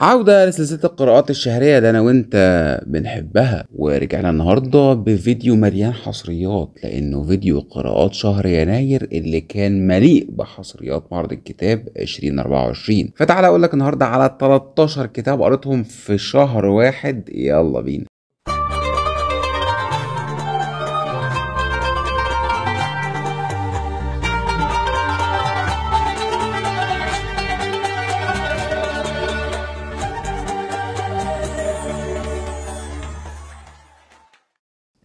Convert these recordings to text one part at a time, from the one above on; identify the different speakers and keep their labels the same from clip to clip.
Speaker 1: عودة لسلسلة القراءات الشهرية اللي أنا وأنت بنحبها ورجعنا النهاردة بفيديو مليان حصريات لأنه فيديو قراءات شهر يناير اللي كان مليء بحصريات معرض الكتاب 2024 فتعالى أقول لك النهاردة على 13 كتاب قريتهم في شهر واحد يلا بينا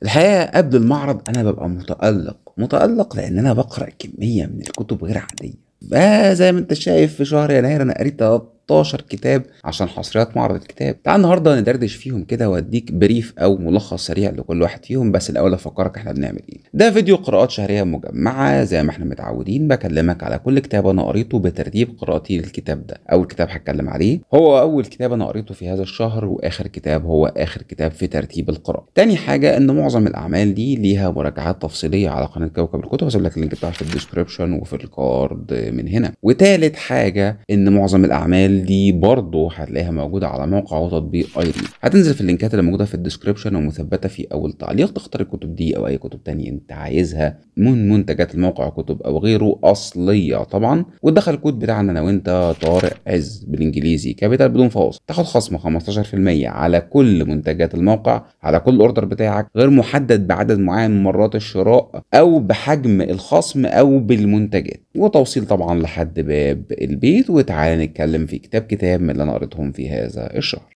Speaker 1: الحقيقه قبل المعرض انا ببقى متالق متالق لان انا بقرا كميه من الكتب غير عاديه فزي ما انت شايف في شهر يناير انا قريت 13 كتاب عشان حصريات معرض الكتاب تعال النهارده ندردش فيهم كده واديك بريف او ملخص سريع لكل واحد فيهم بس الاول افكرك احنا بنعمل ايه ده فيديو قراءات شهريه مجمعه زي ما احنا متعودين بكلمك على كل كتاب انا قريته بترتيب قراءتي للكتاب ده اول كتاب هتكلم عليه هو اول كتاب انا قريته في هذا الشهر واخر كتاب هو اخر كتاب في ترتيب القراءه تاني حاجه ان معظم الاعمال دي ليها مراجعات تفصيليه على قناه كوكب الكتب هسيب لك اللينك بتاعها في الديسكربشن وفي الكارد من هنا وتالت حاجه ان معظم الاعمال التفاصيل دي برضه هتلاقيها موجوده على موقع وتطبيق اي ريد هتنزل في اللينكات اللي موجوده في الديسكربشن ومثبته في اول تعليق تختار الكتب دي او اي كتب تانية انت عايزها من منتجات الموقع كتب او غيره اصليه طبعا وتدخل الكود بتاعنا انا وانت طارق عز بالانجليزي كابيتال بدون فاصل تاخد خصم 15% على كل منتجات الموقع على كل اوردر بتاعك غير محدد بعدد معين من مرات الشراء او بحجم الخصم او بالمنتجات وتوصيل طبعا لحد باب البيت وتعالى نتكلم فيه كتاب كتاب من اللي انا قريتهم في هذا الشهر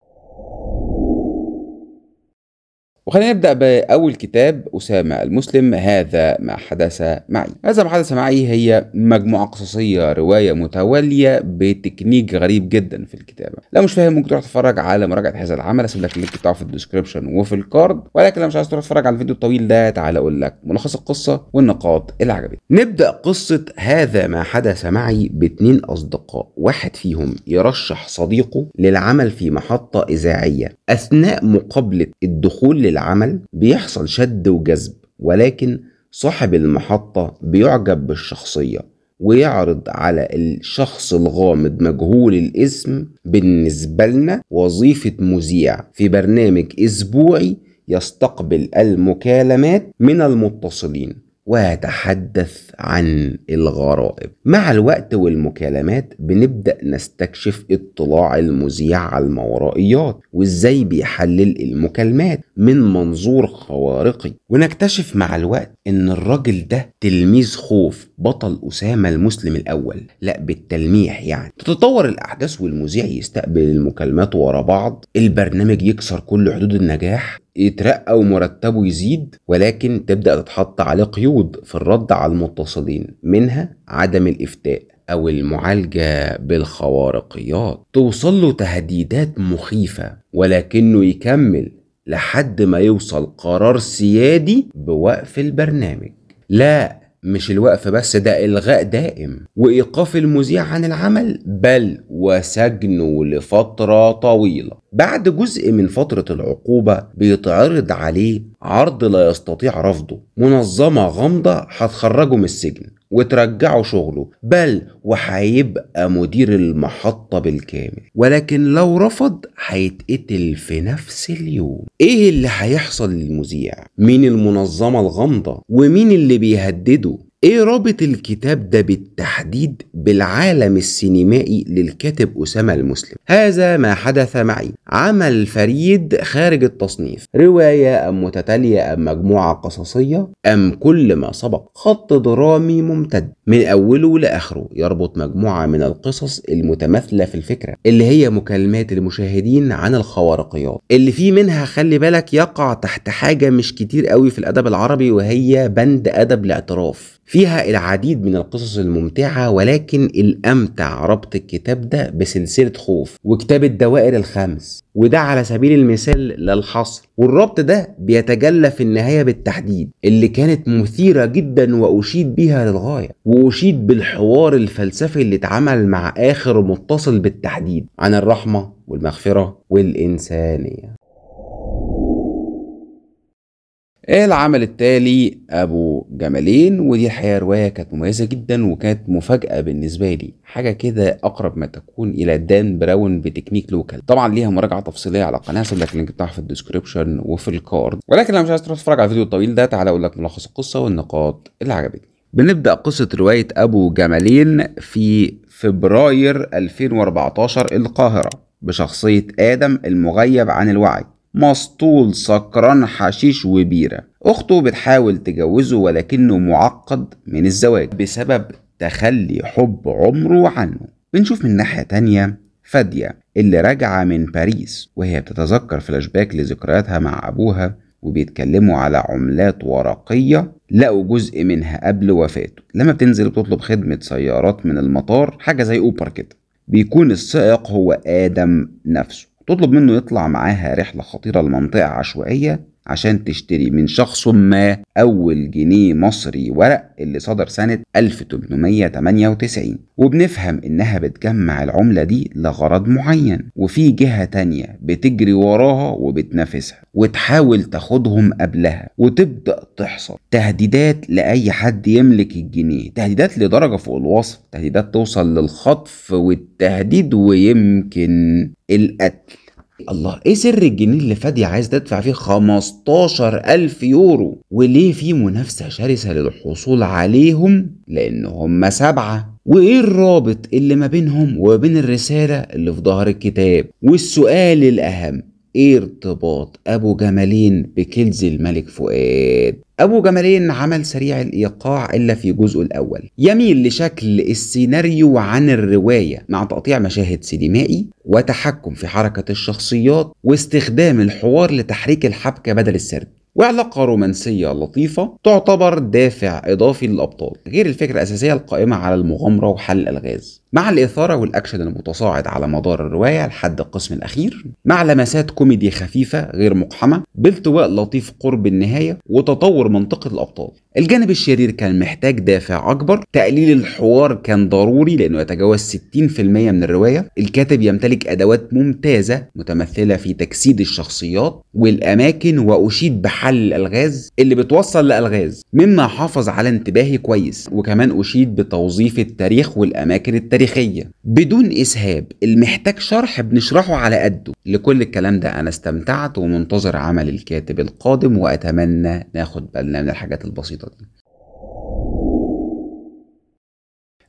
Speaker 1: وخلينا نبدأ بأول كتاب أسامة المسلم هذا ما حدث معي هذا ما حدث معي هي مجموعة قصصية رواية متوالية بتكنيك غريب جدا في الكتابة لو مش فاهم ممكن تروح تتفرج على مراجعة هذا العمل اسيب لك اللينك بتاعه في الديسكربشن وفي الكارد ولكن لو مش عايز تروح تتفرج على الفيديو الطويل ده تعالى أقول لك ملخص القصة والنقاط اللي عجبتني نبدأ قصة هذا ما حدث معي باتنين أصدقاء واحد فيهم يرشح صديقه للعمل في محطة إذاعية أثناء مقابلة الدخول العمل بيحصل شد وجذب ولكن صاحب المحطة بيعجب بالشخصية ويعرض على الشخص الغامض مجهول الاسم بالنسبة لنا وظيفة مذيع في برنامج أسبوعي يستقبل المكالمات من المتصلين ويتحدث عن الغرائب مع الوقت والمكالمات بنبدأ نستكشف اطلاع المذيع على المورائيات وازاي بيحلل المكالمات من منظور خوارقي ونكتشف مع الوقت ان الراجل ده تلميذ خوف بطل أسامة المسلم الأول لا بالتلميح يعني تتطور الأحداث والمذيع يستقبل المكالمات ورا بعض البرنامج يكسر كل حدود النجاح يترقى ومرتبه يزيد ولكن تبدأ تتحط عليه قيود في الرد على المتصلين منها عدم الإفتاء أو المعالجة بالخوارقيات توصل له تهديدات مخيفة ولكنه يكمل لحد ما يوصل قرار سيادي بوقف البرنامج لا مش الوقف بس ده إلغاء دائم وإيقاف المذيع عن العمل بل وسجنه لفترة طويلة بعد جزء من فترة العقوبة بيتعرض عليه عرض لا يستطيع رفضه منظمة غامضة هتخرجه من السجن وترجعه شغله بل وهيبقى مدير المحطة بالكامل ولكن لو رفض هيتقتل في نفس اليوم ايه اللي هيحصل للمذيع مين المنظمة الغامضة ومين اللي بيهدده ايه رابط الكتاب ده بالتحديد بالعالم السينمائي للكاتب أسامة المسلم هذا ما حدث معي عمل فريد خارج التصنيف رواية أم متتالية أم مجموعة قصصية أم كل ما سبق خط درامي ممتد من أوله لآخره يربط مجموعة من القصص المتماثلة في الفكرة اللي هي مكالمات المشاهدين عن الخوارقيات اللي في منها خلي بالك يقع تحت حاجة مش كتير قوي في الأدب العربي وهي بند أدب الاعتراف فيها العديد من القصص الممتعة ولكن الأمتع ربط الكتاب ده بسلسلة خوف وكتاب الدوائر الخمس وده على سبيل المثال للحصر والربط ده بيتجلى في النهاية بالتحديد اللي كانت مثيرة جدا وأشيد بيها للغاية وأشيد بالحوار الفلسفي اللي اتعمل مع آخر متصل بالتحديد عن الرحمة والمغفرة والإنسانية إيه العمل التالي أبو جمالين ودي الحقيقه روايه كانت مميزه جدا وكانت مفاجاه بالنسبه لي حاجه كده اقرب ما تكون الى دان براون بتكنيك لوكال طبعا ليها مراجعه تفصيليه على القناه هسيب لك اللينك بتاعها في الديسكربشن وفي الكارد ولكن لو مش عايز تروح تتفرج على الفيديو الطويل ده تعالى اقول لك ملخص القصه والنقاط اللي عجبتني بنبدا قصه روايه ابو جمالين في فبراير 2014 القاهره بشخصيه ادم المغيب عن الوعي مسطول سكران حشيش وبيره أخته بتحاول تجوزه ولكنه معقد من الزواج بسبب تخلي حب عمره عنه بنشوف من ناحية تانية فادية اللي راجعة من باريس وهي بتتذكر فلاش باك لذكرياتها مع أبوها وبيتكلموا على عملات ورقية لقوا جزء منها قبل وفاته لما بتنزل بتطلب خدمة سيارات من المطار حاجة زي أوبر كده بيكون السائق هو آدم نفسه تطلب منه يطلع معاها رحلة خطيرة لمنطقة عشوائية عشان تشتري من شخص ما أول جنيه مصري ورق اللي صدر سنة 1898 وبنفهم إنها بتجمع العملة دي لغرض معين وفي جهة تانية بتجري وراها وبتنافسها وتحاول تاخدهم قبلها وتبدأ تحصل تهديدات لأي حد يملك الجنيه تهديدات لدرجة فوق الوصف تهديدات توصل للخطف والتهديد ويمكن القتل الله ايه سر الجنيه اللي فادي عايز تدفع فيه ألف يورو وليه في منافسه شرسه للحصول عليهم لان هم سبعه وايه الرابط اللي ما بينهم وما بين الرساله اللي في ظهر الكتاب والسؤال الاهم ارتباط ابو جمالين بكنز الملك فؤاد ابو جمالين عمل سريع الايقاع الا في جزء الاول يميل لشكل السيناريو عن الروايه مع تقطيع مشاهد سينمائي وتحكم في حركه الشخصيات واستخدام الحوار لتحريك الحبكه بدل السرد وعلاقة رومانسية لطيفة تعتبر دافع إضافي للأبطال غير الفكرة الأساسية القائمة على المغامرة وحل الألغاز مع الإثارة والأكشن المتصاعد على مدار الرواية لحد القسم الأخير مع لمسات كوميدي خفيفة غير مقحمة بالتواء لطيف قرب النهاية وتطور منطقة الأبطال الجانب الشرير كان محتاج دافع أكبر تقليل الحوار كان ضروري لأنه يتجاوز 60% من الرواية الكاتب يمتلك أدوات ممتازة متمثلة في تجسيد الشخصيات والأماكن وأشيد بحل الألغاز اللي بتوصل لألغاز مما حافظ على انتباهي كويس وكمان أشيد بتوظيف التاريخ والأماكن التاريخية تاريخية بدون إسهاب المحتاج شرح بنشرحه على قده لكل الكلام ده أنا استمتعت ومنتظر عمل الكاتب القادم وأتمنى ناخد بالنا من الحاجات البسيطة دي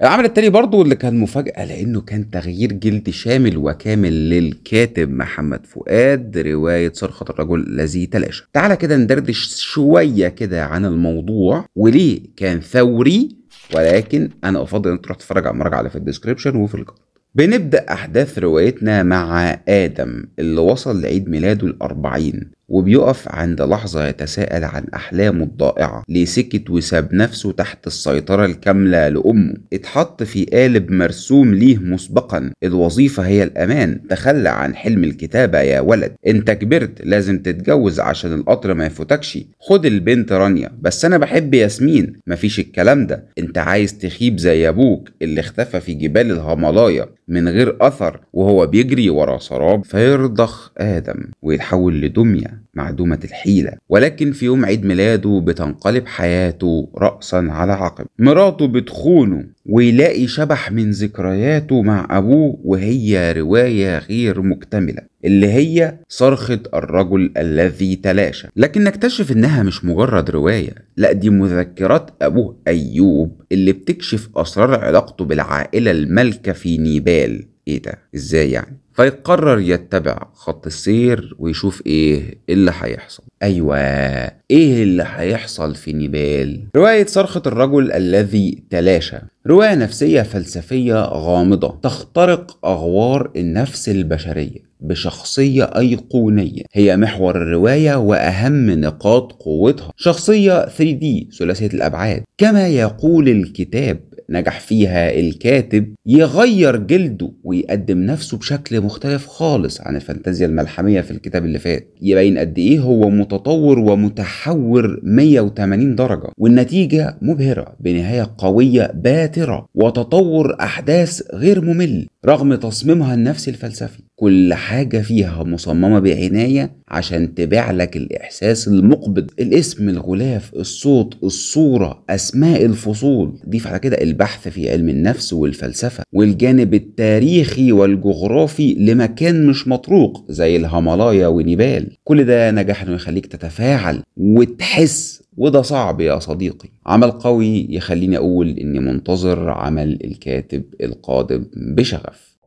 Speaker 1: العمل التاني برضو اللي كان مفاجأة لأنه كان تغيير جلد شامل وكامل للكاتب محمد فؤاد رواية صرخة الرجل الذي تلاشى تعالى كده ندردش شوية كده عن الموضوع وليه كان ثوري ولكن انا افضل ان تروح تتفرج على المراجعه اللي في الديسكريبشن وفي الجروب بنبدأ أحداث روايتنا مع آدم اللي وصل لعيد ميلاده الأربعين وبيقف عند لحظة يتساءل عن أحلامه الضائعة ليه سكت وساب نفسه تحت السيطرة الكاملة لأمه اتحط في قالب مرسوم ليه مسبقا الوظيفة هي الأمان تخلى عن حلم الكتابة يا ولد انت كبرت لازم تتجوز عشان القطر ما يفوتكش خد البنت رانيا بس أنا بحب ياسمين مفيش الكلام ده انت عايز تخيب زي أبوك اللي اختفى في جبال الهيمالايا من غير أثر وهو بيجري ورا سراب فيرضخ آدم ويتحول لدمية معدومة الحيلة ولكن في يوم عيد ميلاده بتنقلب حياته رأسا على عقب مراته بتخونه ويلاقي شبح من ذكرياته مع أبوه وهي رواية غير مكتملة اللي هي صرخة الرجل الذي تلاشى لكن نكتشف إنها مش مجرد رواية لا دي مذكرات أبوه أيوب اللي بتكشف أسرار علاقته بالعائلة المالكة في نيبال ايه ده ازاي يعني فيقرر يتبع خط السير ويشوف ايه اللي هيحصل ايوه ايه اللي هيحصل في نيبال روايه صرخه الرجل الذي تلاشى روايه نفسيه فلسفيه غامضه تخترق اغوار النفس البشريه بشخصية أيقونية هي محور الرواية وأهم نقاط قوتها شخصية 3D ثلاثية الأبعاد كما يقول الكتاب نجح فيها الكاتب يغير جلده ويقدم نفسه بشكل مختلف خالص عن الفانتازيا الملحمية في الكتاب اللي فات يبين قد ايه هو متطور ومتحور 180 درجة والنتيجة مبهرة بنهاية قوية باترة وتطور أحداث غير ممل رغم تصميمها النفسي الفلسفي كل حاجة فيها مصممة بعناية عشان تبيع لك الإحساس المقبض الاسم الغلاف الصوت الصورة أسماء الفصول ضيف على كده البحث في علم النفس والفلسفة والجانب التاريخي والجغرافي لمكان مش مطروق زي الهملايا ونيبال كل ده نجاح انه يخليك تتفاعل وتحس وده صعب يا صديقي عمل قوي يخليني أقول إني منتظر عمل الكاتب القادم بشغف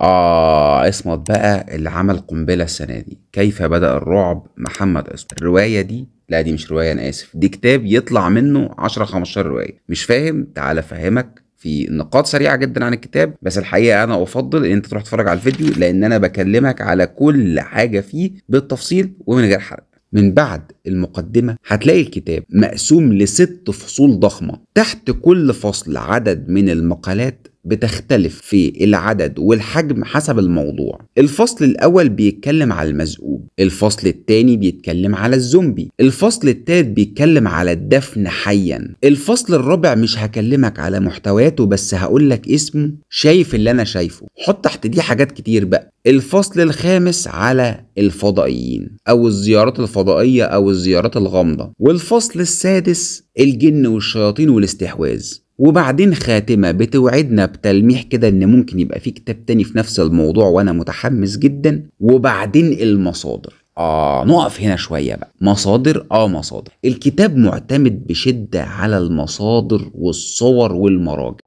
Speaker 1: آه اصمت بقى اللي عمل قنبلة السنة دي كيف بدأ الرعب محمد اصمت الرواية دي لا دي مش رواية أنا آسف دي كتاب يطلع منه 10 15 رواية مش فاهم تعال أفهمك في نقاط سريعة جدا عن الكتاب بس الحقيقة أنا أفضل إن أنت تروح تتفرج على الفيديو لأن أنا بكلمك على كل حاجة فيه بالتفصيل ومن غير حرق من بعد المقدمة هتلاقي الكتاب مقسوم لست فصول ضخمة تحت كل فصل عدد من المقالات بتختلف في العدد والحجم حسب الموضوع الفصل الأول بيتكلم على المزقوب الفصل الثاني بيتكلم على الزومبي الفصل الثالث بيتكلم على الدفن حيا الفصل الرابع مش هكلمك على محتوياته بس هقول لك اسمه شايف اللي أنا شايفه حط تحت دي حاجات كتير بقى الفصل الخامس على الفضائيين أو الزيارات الفضائية أو الزيارات الغامضة والفصل السادس الجن والشياطين والاستحواذ وبعدين خاتمة بتوعدنا بتلميح كده إن ممكن يبقى في كتاب تاني في نفس الموضوع وأنا متحمس جدا وبعدين المصادر آه نقف هنا شوية بقى مصادر آه مصادر الكتاب معتمد بشدة على المصادر والصور والمراجع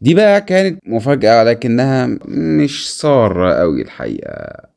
Speaker 1: دي بقى كانت مفاجأة لكنها مش سارة قوي الحقيقة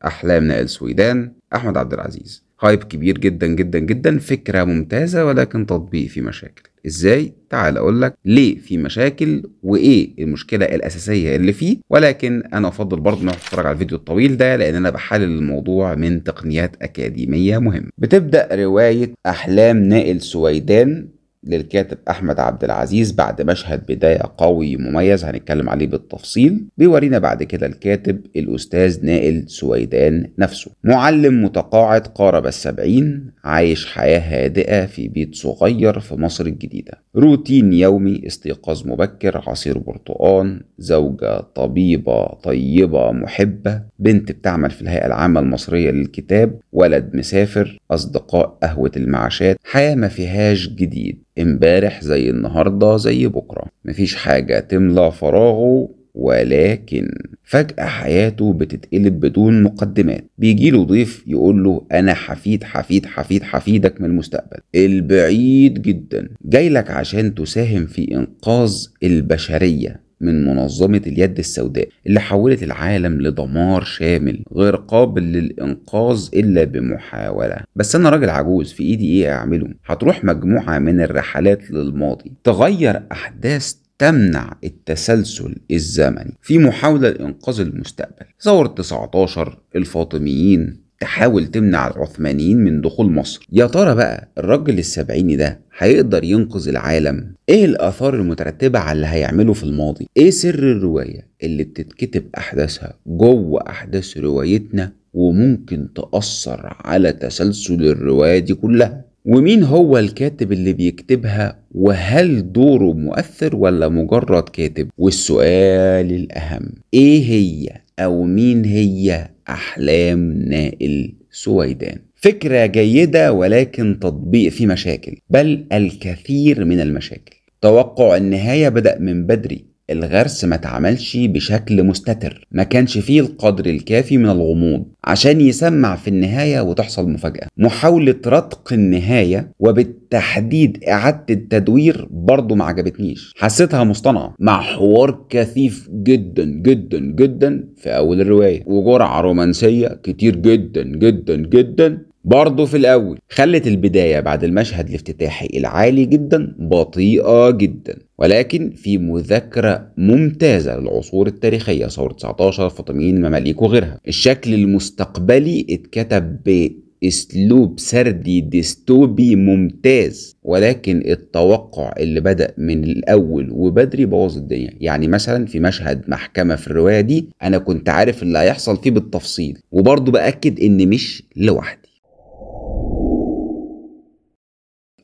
Speaker 1: أحلام نائل سويدان أحمد عبد العزيز هايب كبير جدا جدا جدا فكرة ممتازة ولكن تطبيق فيه مشاكل ازاي تعال اقول لك ليه في مشاكل وايه المشكله الاساسيه اللي فيه ولكن انا افضل برضه انك تتفرج على الفيديو الطويل ده لان انا بحلل الموضوع من تقنيات اكاديميه مهمه بتبدا روايه احلام نائل سويدان للكاتب أحمد عبد العزيز بعد مشهد بداية قوي مميز هنتكلم عليه بالتفصيل بيورينا بعد كده الكاتب الأستاذ نائل سويدان نفسه معلم متقاعد قارب السبعين عايش حياة هادئة في بيت صغير في مصر الجديدة روتين يومي استيقاظ مبكر عصير برتقان زوجة طبيبة طيبة محبة بنت بتعمل في الهيئة العامة المصرية للكتاب ولد مسافر أصدقاء قهوة المعاشات حياة ما فيهاش جديد امبارح زي النهاردة زي بكرة مفيش حاجة تملى فراغه ولكن فجأة حياته بتتقلب بدون مقدمات بيجيله ضيف يقول له أنا حفيد حفيد حفيد حفيدك من المستقبل البعيد جدا جاي لك عشان تساهم في إنقاذ البشرية من منظمة اليد السوداء اللي حولت العالم لدمار شامل غير قابل للإنقاذ إلا بمحاولة بس أنا راجل عجوز في إيدي إيه أعمله هتروح مجموعة من الرحلات للماضي تغير أحداث تمنع التسلسل الزمني في محاولة لإنقاذ المستقبل ثورة 19 الفاطميين حاول تمنع العثمانيين من دخول مصر يا ترى بقى الراجل السبعيني ده هيقدر ينقذ العالم ايه الاثار المترتبه على اللي هيعمله في الماضي ايه سر الروايه اللي بتتكتب احداثها جوه احداث روايتنا وممكن تاثر على تسلسل الروايه دي كلها ومين هو الكاتب اللي بيكتبها وهل دوره مؤثر ولا مجرد كاتب والسؤال الاهم ايه هي او مين هي أحلام نائل سويدان فكرة جيدة ولكن تطبيق فيه مشاكل بل الكثير من المشاكل توقع النهاية بدأ من بدري الغرس ما اتعملش بشكل مستتر ما كانش فيه القدر الكافي من الغموض عشان يسمع في النهاية وتحصل مفاجأة محاولة رتق النهاية وبالتحديد إعادة التدوير برضه ما عجبتنيش حسيتها مصطنعة مع حوار كثيف جدا جدا جدا في أول الرواية وجرعة رومانسية كتير جدا جدا جدا برضه في الأول خلت البداية بعد المشهد الافتتاحي العالي جدا بطيئة جدا ولكن في مذاكرة ممتازة للعصور التاريخية ثورة 19 فاطميين مماليك وغيرها الشكل المستقبلي اتكتب اسلوب سردي ديستوبي ممتاز ولكن التوقع اللي بدا من الاول وبدري بوظ الدنيا يعني مثلا في مشهد محكمه في الروايه دي انا كنت عارف اللي هيحصل فيه بالتفصيل وبرضه باكد ان مش لوحدي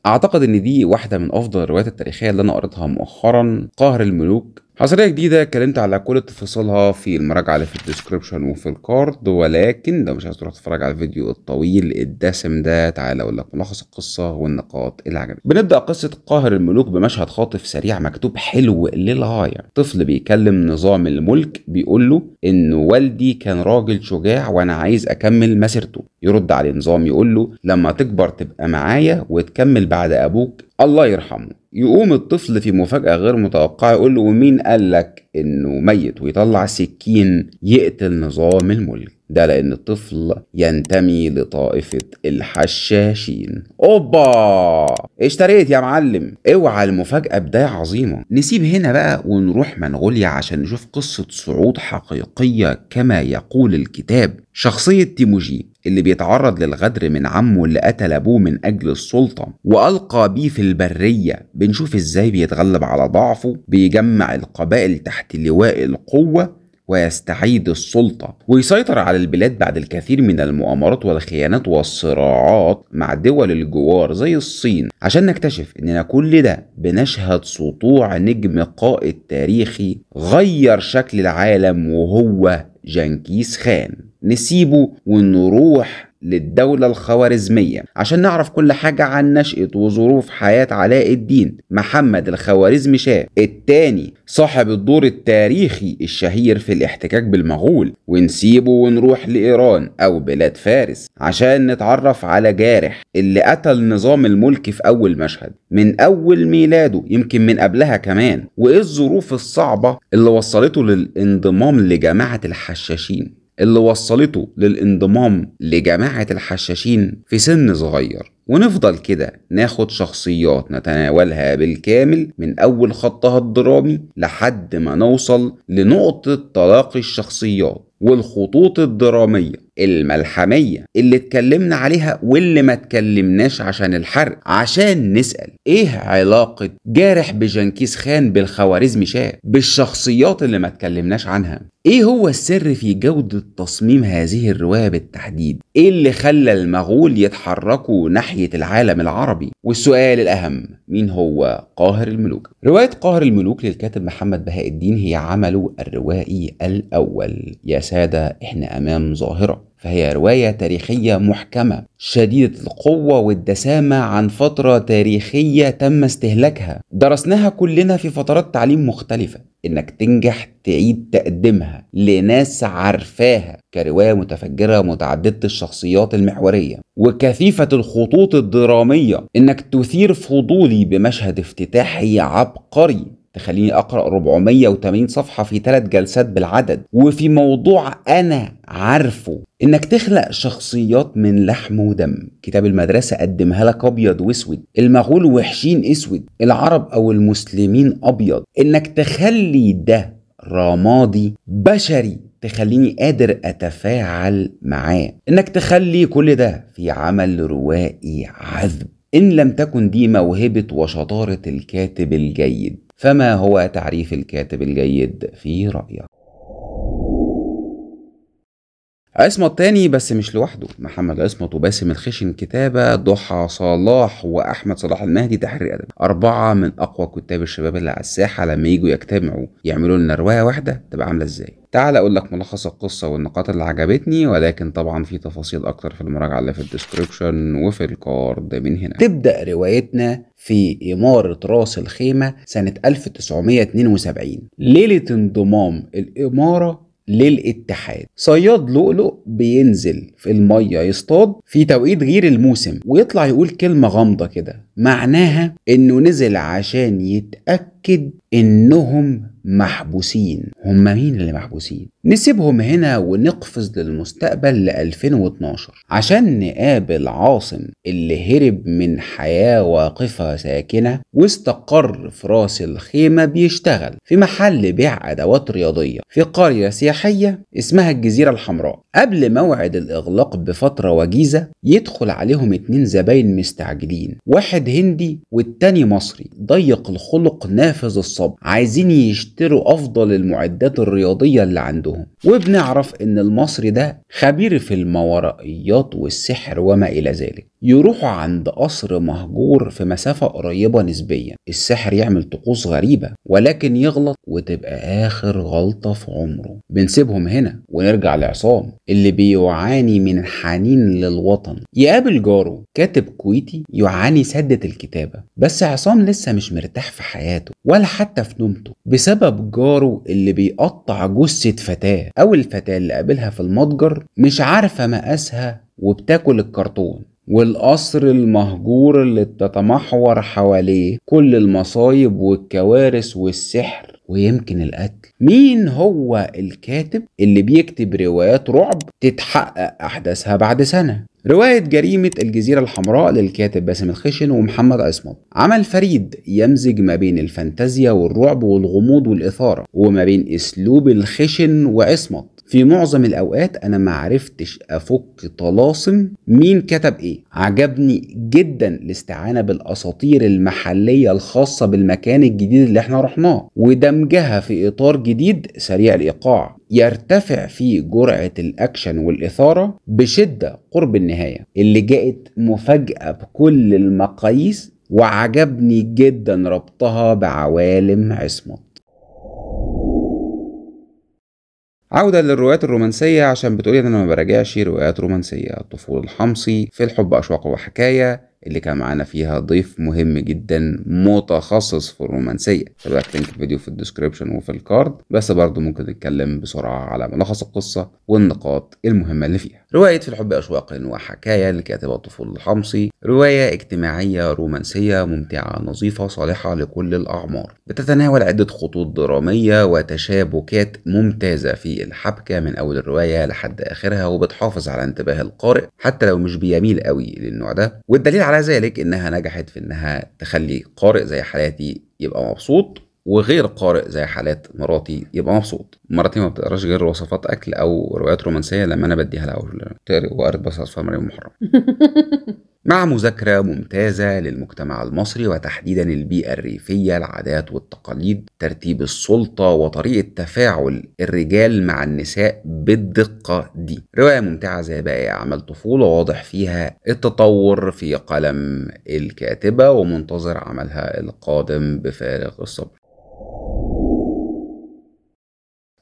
Speaker 1: اعتقد ان دي واحده من افضل الروايات التاريخيه اللي انا قريتها مؤخرا قهر الملوك حصرية جديدة اتكلمت على كل تفاصيلها في المراجعة اللي في الديسكربشن وفي الكارد ولكن لو مش عايز تروح تتفرج على الفيديو الطويل الدسم ده تعالى اقول لك ملخص القصة والنقاط اللي عجبتني. بنبدأ قصة قاهر الملوك بمشهد خاطف سريع مكتوب حلو للغاية. طفل بيكلم نظام الملك بيقول له إن والدي كان راجل شجاع وأنا عايز أكمل مسيرته. يرد عليه نظام يقول له لما تكبر تبقى معايا وتكمل بعد أبوك الله يرحمه يقوم الطفل في مفاجأة غير متوقعة يقول له ومين قالك انه ميت ويطلع سكين يقتل نظام الملك ده لأن الطفل ينتمي لطائفة الحشاشين أوبا اشتريت يا معلم اوعى المفاجأة بداية عظيمة نسيب هنا بقى ونروح منغوليا عشان نشوف قصة صعود حقيقية كما يقول الكتاب شخصية تيموجي اللي بيتعرض للغدر من عمه اللي قتل ابوه من اجل السلطه والقى بيه في البريه بنشوف ازاي بيتغلب على ضعفه بيجمع القبائل تحت لواء القوه ويستعيد السلطة ويسيطر على البلاد بعد الكثير من المؤامرات والخيانات والصراعات مع دول الجوار زي الصين عشان نكتشف اننا كل ده بنشهد سطوع نجم قائد تاريخي غير شكل العالم وهو جنكيز خان نسيبه ونروح للدولة الخوارزمية عشان نعرف كل حاجة عن نشأة وظروف حياة علاء الدين محمد الخوارزمي شاه التاني صاحب الدور التاريخي الشهير في الاحتكاك بالمغول ونسيبه ونروح لإيران أو بلاد فارس عشان نتعرف على جارح اللي قتل نظام الملك في أول مشهد من أول ميلاده يمكن من قبلها كمان وإيه الظروف الصعبة اللي وصلته للانضمام لجماعة الحشاشين اللي وصلته للانضمام لجماعة الحشاشين في سن صغير ونفضل كده ناخد شخصيات نتناولها بالكامل من أول خطها الدرامي لحد ما نوصل لنقطة تلاقي الشخصيات والخطوط الدرامية الملحمية اللي اتكلمنا عليها واللي ما اتكلمناش عشان الحرق عشان نسأل ايه علاقة جارح بجنكيز خان بالخوارزمي شاه بالشخصيات اللي ما اتكلمناش عنها ايه هو السر في جودة تصميم هذه الرواية بالتحديد ايه اللي خلى المغول يتحركوا ناحية العالم العربي والسؤال الاهم مين هو قاهر الملوك رواية قاهر الملوك للكاتب محمد بهاء الدين هي عمله الروائي الاول يا السادة إحنا أمام ظاهرة فهي رواية تاريخية محكمة شديدة القوة والدسامة عن فترة تاريخية تم استهلاكها درسناها كلنا في فترات تعليم مختلفة إنك تنجح تعيد تقديمها لناس عارفاها كرواية متفجرة متعددة الشخصيات المحورية وكثيفة الخطوط الدرامية إنك تثير فضولي بمشهد افتتاحي عبقري تخليني اقرا 480 صفحه في ثلاث جلسات بالعدد وفي موضوع انا عارفه انك تخلق شخصيات من لحم ودم كتاب المدرسه قدمها لك ابيض واسود المغول وحشين اسود العرب او المسلمين ابيض انك تخلي ده رمادي بشري تخليني قادر اتفاعل معاه انك تخلي كل ده في عمل روائي عذب ان لم تكن دي موهبه وشطاره الكاتب الجيد فما هو تعريف الكاتب الجيد في رأيك؟ عصمت تاني بس مش لوحده محمد عصمت وباسم الخشن كتابة ضحى صلاح وأحمد صلاح المهدي تحرير أدب أربعة من أقوى كتاب الشباب اللي على الساحة لما يجوا يجتمعوا يعملوا لنا رواية واحدة تبقى عاملة إزاي تعال أقول لك ملخص القصة والنقاط اللي عجبتني ولكن طبعا في تفاصيل أكتر في المراجعة اللي في الديسكريبشن وفي الكارد من هنا تبدأ روايتنا في إمارة راس الخيمة سنة 1972 ليلة انضمام الإمارة للاتحاد صياد لؤلؤ بينزل في المية يصطاد في توقيت غير الموسم ويطلع يقول كلمة غامضة كده معناها انه نزل عشان يتأكد انهم محبوسين هم مين اللي محبوسين نسيبهم هنا ونقفز للمستقبل ل 2012 عشان نقابل عاصم اللي هرب من حياة واقفة ساكنة واستقر في راس الخيمة بيشتغل في محل بيع أدوات رياضية في قرية سياحية اسمها الجزيرة الحمراء قبل موعد الإغلاق بفترة وجيزة يدخل عليهم اتنين زباين مستعجلين واحد واحد هندي والتاني مصري ضيق الخلق نافذ الصبر عايزين يشتروا افضل المعدات الرياضيه اللي عندهم وبنعرف ان المصري ده خبير في الماورائيات والسحر وما الى ذلك يروحوا عند قصر مهجور في مسافة قريبة نسبيا السحر يعمل طقوس غريبة ولكن يغلط وتبقى آخر غلطة في عمره بنسيبهم هنا ونرجع لعصام اللي بيعاني من حنين للوطن يقابل جاره كاتب كويتي يعاني سد مادة الكتابة بس عصام لسه مش مرتاح في حياته ولا حتى في نومته بسبب جاره اللي بيقطع جثة فتاة أو الفتاة اللي قابلها في المتجر مش عارفة مقاسها وبتاكل الكرتون والقصر المهجور اللي بتتمحور حواليه كل المصايب والكوارث والسحر ويمكن القتل مين هو الكاتب اللي بيكتب روايات رعب تتحقق أحداثها بعد سنة رواية جريمة الجزيرة الحمراء للكاتب باسم الخشن ومحمد عصمت عمل فريد يمزج ما بين الفانتازيا والرعب والغموض والإثارة وما بين أسلوب الخشن وعصمت في معظم الأوقات أنا ما عرفتش أفك طلاسم مين كتب إيه عجبني جدا الاستعانة بالأساطير المحلية الخاصة بالمكان الجديد اللي احنا رحناه ودمجها في إطار جديد سريع الإيقاع يرتفع فيه جرعة الأكشن والإثارة بشدة قرب النهاية اللي جاءت مفاجأة بكل المقاييس وعجبني جدا ربطها بعوالم عصمت عودة للروايات الرومانسية عشان بتقولي إن أنا ما براجعش روايات رومانسية الطفول الحمصي في الحب أشواق وحكاية اللي كان معانا فيها ضيف مهم جدا متخصص في الرومانسيه هبعت لينك الفيديو في الديسكربشن وفي الكارد بس برضه ممكن نتكلم بسرعه على ملخص القصه والنقاط المهمه اللي فيها روايه في الحب اشواق وحكايه لكاتبه طفول الحمصي روايه اجتماعيه رومانسيه ممتعه نظيفه صالحه لكل الاعمار بتتناول عده خطوط دراميه وتشابكات ممتازه في الحبكه من اول الروايه لحد اخرها وبتحافظ على انتباه القارئ حتى لو مش بيميل قوي للنوع ده والدليل على ذلك انها نجحت في انها تخلي قارئ زي حالاتي يبقى مبسوط وغير قارئ زي حالات مراتي يبقى مبسوط مراتي ما بتقراش غير وصفات اكل او روايات رومانسيه لما انا بديها لها تقري وارد بس اصفر مريم محرم مع مذاكرة ممتازة للمجتمع المصري وتحديدا البيئة الريفية العادات والتقاليد ترتيب السلطة وطريقة تفاعل الرجال مع النساء بالدقة دي رواية ممتعة زي باقي إيه، أعمال طفولة واضح فيها التطور في قلم الكاتبة ومنتظر عملها القادم بفارغ الصبر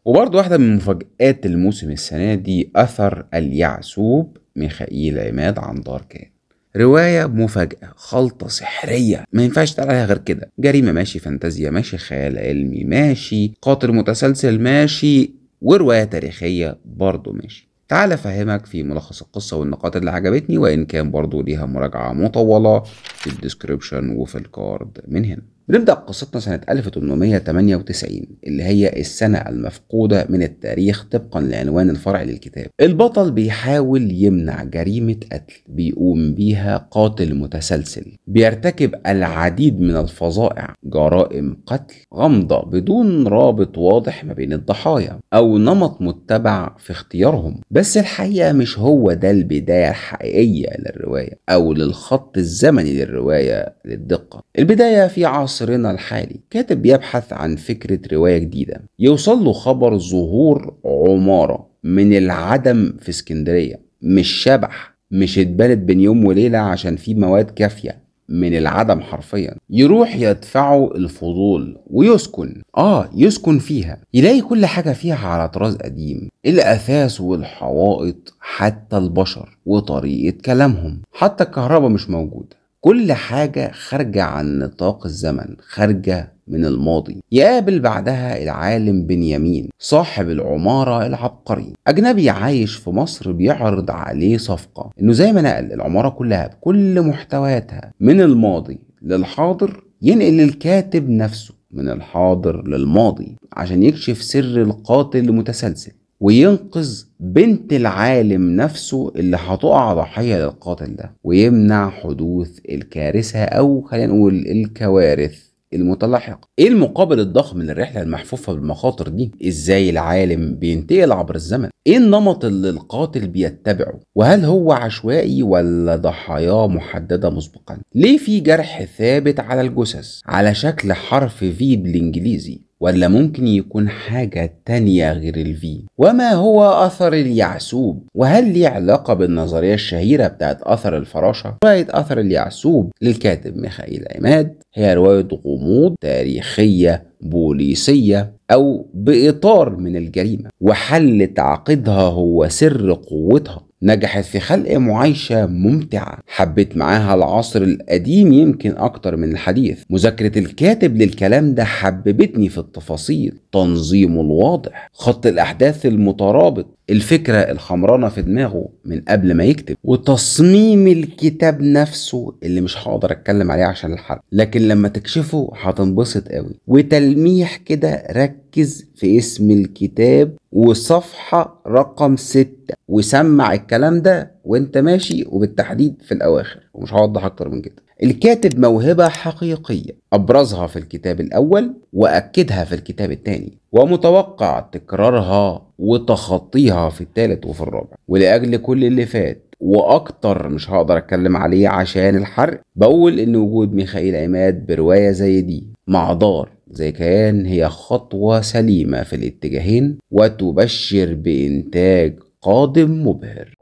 Speaker 1: وبرضه واحدة من مفاجآت الموسم السنة دي أثر اليعسوب ميخائيل عماد عن دار كان رواية مفاجأة خلطة سحرية ما ينفعش تقول عليها غير كده جريمة ماشي فانتازيا ماشي خيال علمي ماشي قاتل متسلسل ماشي ورواية تاريخية برضه ماشي تعال أفهمك في ملخص القصة والنقاط اللي عجبتني وإن كان برضه ليها مراجعة مطولة في الديسكريبشن وفي الكارد من هنا بنبدأ قصتنا سنة 1898 اللي هي السنة المفقودة من التاريخ طبقا لعنوان الفرع للكتاب البطل بيحاول يمنع جريمة قتل بيقوم بيها قاتل متسلسل بيرتكب العديد من الفظائع جرائم قتل غامضة بدون رابط واضح ما بين الضحايا أو نمط متبع في اختيارهم بس الحقيقة مش هو ده البداية الحقيقية للرواية أو للخط الزمني للرواية للدقة البداية في عصر عصرنا الحالي كاتب يبحث عن فكرة رواية جديدة يوصل له خبر ظهور عمارة من العدم في اسكندرية مش شبح مش اتبنت بين يوم وليلة عشان في مواد كافية من العدم حرفيا يروح يدفعه الفضول ويسكن اه يسكن فيها يلاقي كل حاجة فيها على طراز قديم الأثاث والحوائط حتى البشر وطريقة كلامهم حتى الكهرباء مش موجودة كل حاجة خارجة عن نطاق الزمن خارجة من الماضي يقابل بعدها العالم بنيامين صاحب العمارة العبقري أجنبي عايش في مصر بيعرض عليه صفقة إنه زي ما نقل العمارة كلها بكل محتوياتها من الماضي للحاضر ينقل الكاتب نفسه من الحاضر للماضي عشان يكشف سر القاتل المتسلسل وينقذ بنت العالم نفسه اللي هتقع ضحية للقاتل ده ويمنع حدوث الكارثة أو خلينا نقول الكوارث المتلاحقة ايه المقابل الضخم للرحلة المحفوفة بالمخاطر دي ازاي العالم بينتقل عبر الزمن ايه النمط اللي القاتل بيتبعه وهل هو عشوائي ولا ضحاياه محددة مسبقا ليه في جرح ثابت على الجثث على شكل حرف في بالانجليزي ولا ممكن يكون حاجة تانية غير الفي وما هو أثر اليعسوب وهل ليه علاقة بالنظرية الشهيرة بتاعت أثر الفراشة رواية أثر اليعسوب للكاتب ميخائيل عماد هي رواية غموض تاريخية بوليسية أو بإطار من الجريمة وحل تعقيدها هو سر قوتها نجحت في خلق معايشة ممتعة حبيت معاها العصر القديم يمكن أكتر من الحديث مذاكرة الكاتب للكلام ده حببتني في التفاصيل تنظيمه الواضح خط الأحداث المترابط الفكرة الحمرانة في دماغه من قبل ما يكتب وتصميم الكتاب نفسه اللي مش هقدر اتكلم عليه عشان الحرق لكن لما تكشفه هتنبسط قوي وتلميح كده ركز ركز في اسم الكتاب وصفحة رقم ستة وسمع الكلام ده وانت ماشي وبالتحديد في الأواخر ومش هوضح أكتر من كده الكاتب موهبة حقيقية أبرزها في الكتاب الأول وأكدها في الكتاب الثاني ومتوقع تكرارها وتخطيها في الثالث وفي الرابع ولأجل كل اللي فات واكتر مش هقدر اتكلم عليه عشان الحرق بقول ان وجود ميخائيل عماد بروايه زي دي مع دار زي كيان هي خطوة سليمة في الاتجاهين وتبشر بإنتاج قادم مبهر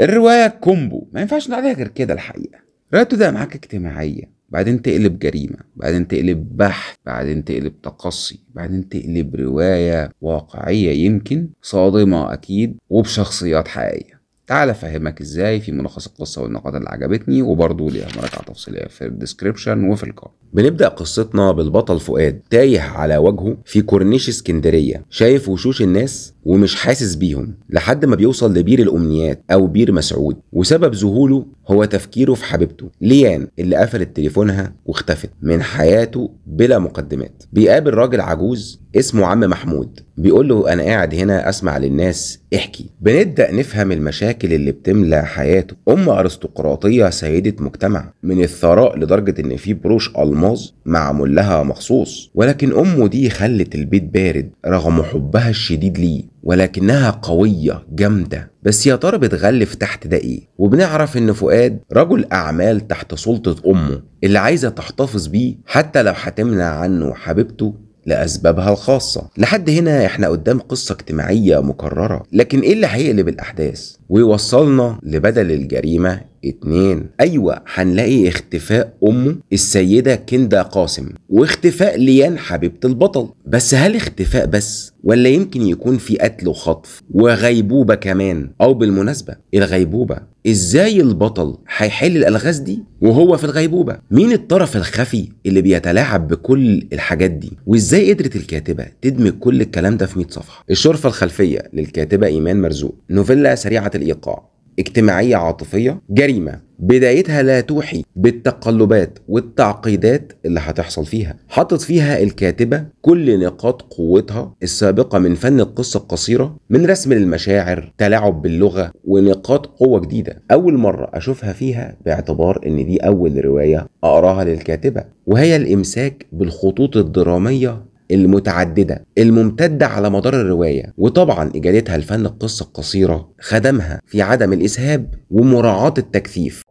Speaker 1: الرواية كومبو ما ينفعش نقول غير كده الحقيقة رواية ده معاك اجتماعية بعدين تقلب جريمة بعدين تقلب بحث بعدين تقلب تقصي بعدين تقلب رواية واقعية يمكن صادمة أكيد وبشخصيات حقيقية تعال افهمك ازاي في ملخص القصه والنقاط اللي عجبتني وبرضه ليها مراجعه تفصيليه في الديسكربشن وفي القائمه. بنبدا قصتنا بالبطل فؤاد تايه على وجهه في كورنيش اسكندريه شايف وشوش الناس ومش حاسس بيهم لحد ما بيوصل لبير الأمنيات أو بير مسعود وسبب ذهوله هو تفكيره في حبيبته ليان اللي قفلت تليفونها واختفت من حياته بلا مقدمات بيقابل راجل عجوز اسمه عم محمود بيقول له أنا قاعد هنا أسمع للناس احكي بنبدأ نفهم المشاكل اللي بتملى حياته أم أرستقراطية سيدة مجتمع من الثراء لدرجة إن في بروش ألماظ معمول لها مخصوص ولكن أمه دي خلت البيت بارد رغم حبها الشديد ليه ولكنها قوية جامدة بس يا ترى بتغلف تحت ده ايه وبنعرف ان فؤاد رجل اعمال تحت سلطة امه اللي عايزة تحتفظ بيه حتى لو حتمنع عنه حبيبته لأسبابها الخاصة لحد هنا احنا قدام قصة اجتماعية مكررة لكن ايه اللي هيقلب الأحداث ويوصلنا لبدل الجريمة اتنين ايوه هنلاقي اختفاء امه السيده كندا قاسم واختفاء ليان حبيبه البطل بس هل اختفاء بس ولا يمكن يكون في قتل وخطف وغيبوبه كمان او بالمناسبه الغيبوبه ازاي البطل هيحل الالغاز دي وهو في الغيبوبه مين الطرف الخفي اللي بيتلاعب بكل الحاجات دي وازاي قدرت الكاتبه تدمج كل الكلام ده في 100 صفحه الشرفه الخلفيه للكاتبه ايمان مرزوق نوفيلا سريعه الايقاع اجتماعية عاطفية جريمة بدايتها لا توحي بالتقلبات والتعقيدات اللي هتحصل فيها حطت فيها الكاتبة كل نقاط قوتها السابقة من فن القصة القصيرة من رسم المشاعر تلاعب باللغة ونقاط قوة جديدة أول مرة أشوفها فيها باعتبار إن دي أول رواية أقراها للكاتبة وهي الإمساك بالخطوط الدرامية المتعددة الممتدة على مدار الرواية وطبعا إجادتها لفن القصة القصيرة خدمها في عدم الإسهاب ومراعاة التكثيف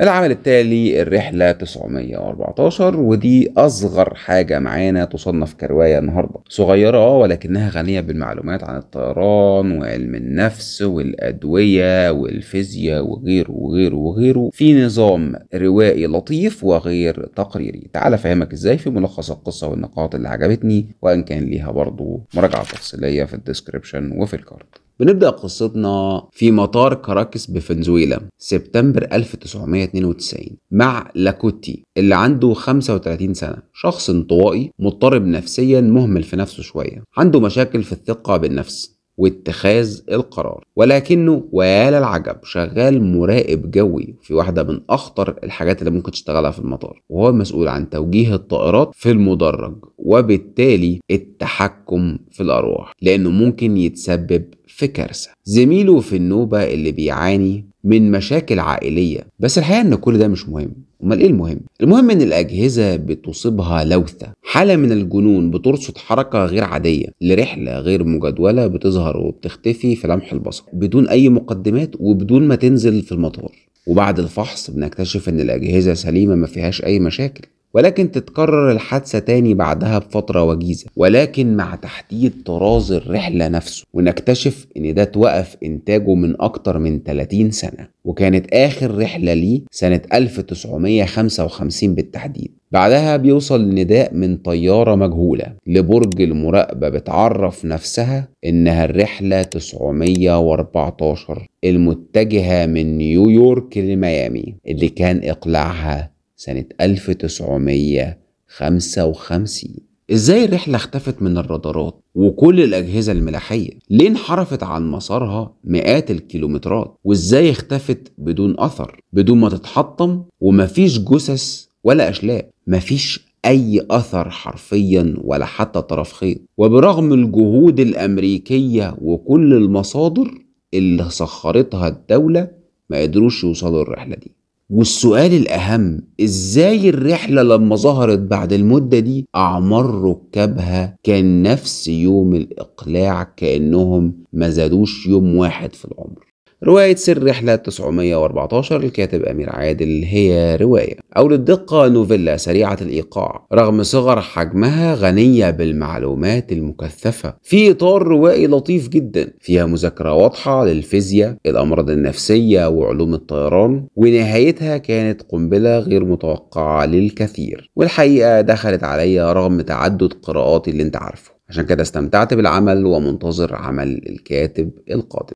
Speaker 1: العمل التالي الرحلة 914 ودي أصغر حاجة معانا تصنف كرواية النهاردة صغيرة ولكنها غنية بالمعلومات عن الطيران وعلم النفس والأدوية والفيزياء وغيره وغيره وغيره في نظام روائي لطيف وغير تقريري تعال أفهمك إزاي في ملخص القصة والنقاط اللي عجبتني وإن كان ليها برضو مراجعة تفصيلية في الديسكريبشن وفي الكارد بنبدأ قصتنا في مطار كراكس بفنزويلا سبتمبر 1992 مع لاكوتي اللي عنده 35 سنة شخص انطوائي مضطرب نفسيا مهمل في نفسه شوية عنده مشاكل في الثقة بالنفس واتخاذ القرار ولكنه ويا للعجب شغال مراقب جوي في واحده من اخطر الحاجات اللي ممكن تشتغلها في المطار وهو المسؤول عن توجيه الطائرات في المدرج وبالتالي التحكم في الارواح لانه ممكن يتسبب في كارثه زميله في النوبه اللي بيعاني من مشاكل عائلية بس الحقيقة ان كل ده مش مهم امال ايه المهم المهم ان الاجهزه بتصيبها لوثه حاله من الجنون بترصد حركه غير عاديه لرحله غير مجدوله بتظهر وبتختفي في لمح البصر بدون اي مقدمات وبدون ما تنزل في المطار وبعد الفحص بنكتشف ان الاجهزه سليمه ما فيهاش اي مشاكل ولكن تتكرر الحادثة تاني بعدها بفترة وجيزة ولكن مع تحديد طراز الرحلة نفسه ونكتشف إن ده توقف إنتاجه من أكتر من 30 سنة وكانت آخر رحلة ليه سنة 1955 بالتحديد بعدها بيوصل لنداء من طيارة مجهولة لبرج المراقبة بتعرف نفسها إنها الرحلة 914 المتجهة من نيويورك لميامي اللي كان إقلاعها سنة 1955 ازاي الرحلة اختفت من الرادارات وكل الأجهزة الملاحية؟ ليه انحرفت عن مسارها مئات الكيلومترات؟ وازاي اختفت بدون أثر؟ بدون ما تتحطم ومفيش جثث ولا أشلاء مفيش أي أثر حرفيا ولا حتى طرف خيط وبرغم الجهود الأمريكية وكل المصادر اللي سخرتها الدولة ما قدروش يوصلوا الرحلة دي والسؤال الأهم إزاي الرحلة لما ظهرت بعد المدة دي أعمار ركابها كان نفس يوم الإقلاع كأنهم ما زادوش يوم واحد في العمر رواية سر رحلة 914 للكاتب أمير عادل هي رواية أو للدقة نوفيلا سريعة الإيقاع رغم صغر حجمها غنية بالمعلومات المكثفة في إطار روائي لطيف جدا فيها مذاكرة واضحة للفيزياء الأمراض النفسية وعلوم الطيران ونهايتها كانت قنبلة غير متوقعة للكثير والحقيقة دخلت عليا رغم تعدد قراءاتي اللي انت عارفه عشان كده استمتعت بالعمل ومنتظر عمل الكاتب القادم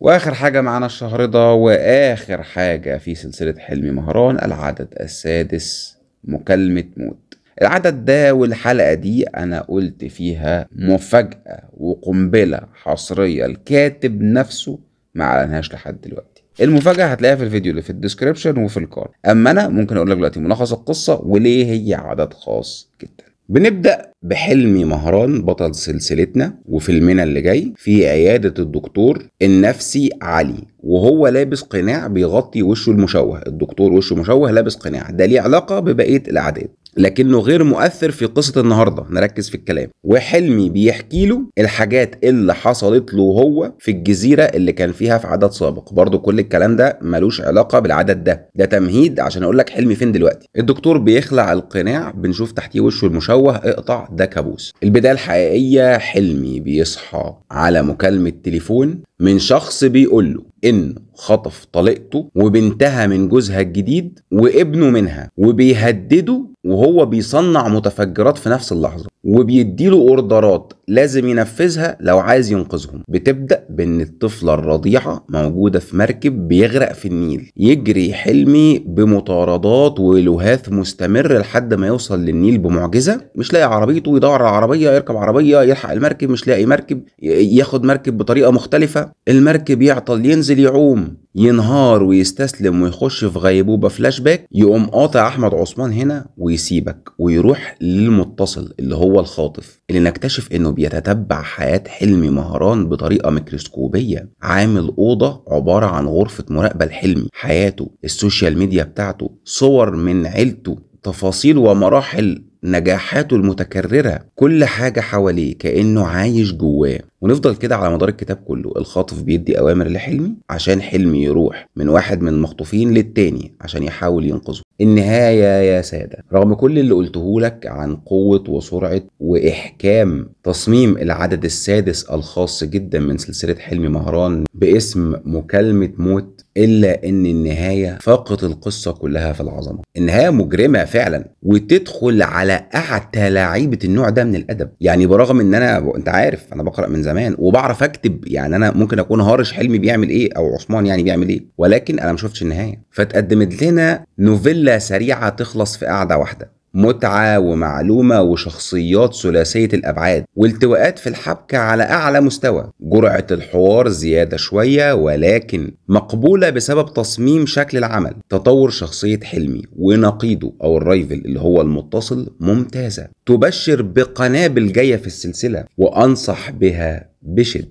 Speaker 1: واخر حاجه معانا ده واخر حاجه في سلسله حلمي مهران العدد السادس مكالمه موت العدد ده والحلقه دي انا قلت فيها مفاجاه وقنبله حصريه الكاتب نفسه ما اعلنهاش لحد دلوقتي المفاجاه هتلاقيها في الفيديو اللي في الديسكريبشن وفي الكارد اما انا ممكن اقول لك دلوقتي ملخص القصه وليه هي عدد خاص جدا بنبدأ بحلمي مهران بطل سلسلتنا وفيلمنا اللي جاي في عيادة الدكتور النفسي علي وهو لابس قناع بيغطي وشه المشوه الدكتور وشه مشوه لابس قناع ده ليه علاقة ببقية الأعداد لكنه غير مؤثر في قصه النهارده نركز في الكلام وحلمي بيحكي له الحاجات اللي حصلت له هو في الجزيره اللي كان فيها في عدد سابق برضو كل الكلام ده ملوش علاقه بالعدد ده ده تمهيد عشان اقول لك حلمي فين دلوقتي الدكتور بيخلع القناع بنشوف تحتيه وشه المشوه اقطع ده كابوس البدايه الحقيقيه حلمي بيصحى على مكالمه تليفون من شخص بيقول له انه خطف طليقته وبنتها من جوزها الجديد وابنه منها وبيهدده وهو بيصنع متفجرات في نفس اللحظه وبيديله اوردرات لازم ينفذها لو عايز ينقذهم بتبدأ بأن الطفلة الرضيعة موجودة في مركب بيغرق في النيل يجري حلمي بمطاردات ولهاث مستمر لحد ما يوصل للنيل بمعجزة مش لاقي عربيته يدور على عربية يركب عربية يلحق المركب مش لاقي مركب ياخد مركب بطريقة مختلفة المركب يعطل ينزل يعوم ينهار ويستسلم ويخش في غيبوبه فلاش باك يقوم قاطع احمد عثمان هنا ويسيبك ويروح للمتصل اللي هو الخاطف اللي نكتشف انه بيتتبع حياه حلمي مهران بطريقه ميكروسكوبيه عامل اوضه عباره عن غرفه مراقبه لحلمي حياته السوشيال ميديا بتاعته صور من عيلته تفاصيل ومراحل نجاحاته المتكررة كل حاجة حواليه كأنه عايش جواه ونفضل كده على مدار الكتاب كله الخاطف بيدي اوامر لحلمي عشان حلمي يروح من واحد من المخطوفين للتاني عشان يحاول ينقذه النهاية يا سادة رغم كل اللي قلته لك عن قوة وسرعة وإحكام تصميم العدد السادس الخاص جدا من سلسلة حلمي مهران باسم مكالمة موت إلا إن النهاية فاقت القصة كلها في العظمة النهاية مجرمة فعلا وتدخل على أعتى لعيبة النوع ده من الأدب يعني برغم إن أنا أنت عارف أنا بقرأ من زمان زمان وبعرف اكتب يعني انا ممكن اكون هارش حلمي بيعمل ايه او عثمان يعني بيعمل ايه ولكن انا ما شفتش النهايه فتقدمت لنا نوفيلا سريعه تخلص في قاعده واحده متعة ومعلومة وشخصيات ثلاثية الأبعاد والتواءات في الحبكة على أعلى مستوى جرعة الحوار زيادة شوية ولكن مقبولة بسبب تصميم شكل العمل تطور شخصية حلمي ونقيضه أو الرايفل اللي هو المتصل ممتازة تبشر بقنابل جاية في السلسلة وأنصح بها بشد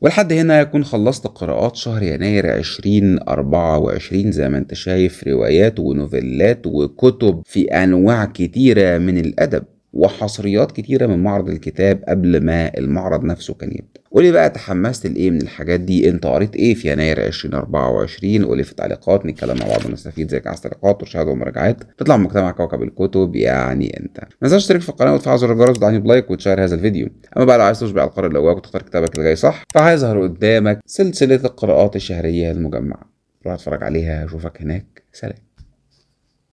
Speaker 1: ولحد هنا يكون خلصت قراءات شهر يناير 2024 زي ما انت شايف روايات ونوفلات وكتب في انواع كتيره من الادب وحصريات كتيرة من معرض الكتاب قبل ما المعرض نفسه كان يبدأ قولي بقى تحمست لإيه من الحاجات دي إيه أنت قريت إيه في يناير 2024 قولي في التعليقات نتكلم مع بعض ونستفيد زيك عايز تعليقات وشهادة ومراجعات تطلع من مجتمع كوكب الكتب يعني أنت ما تنساش تشترك في القناة وتفعل زر الجرس وتدعمني بلايك وتشير هذا الفيديو أما بقى لو عايز تشبع القرار اللي جواك وتختار كتابك اللي جاي صح فهيظهر قدامك سلسلة القراءات الشهرية المجمعة روح اتفرج عليها أشوفك هناك سلام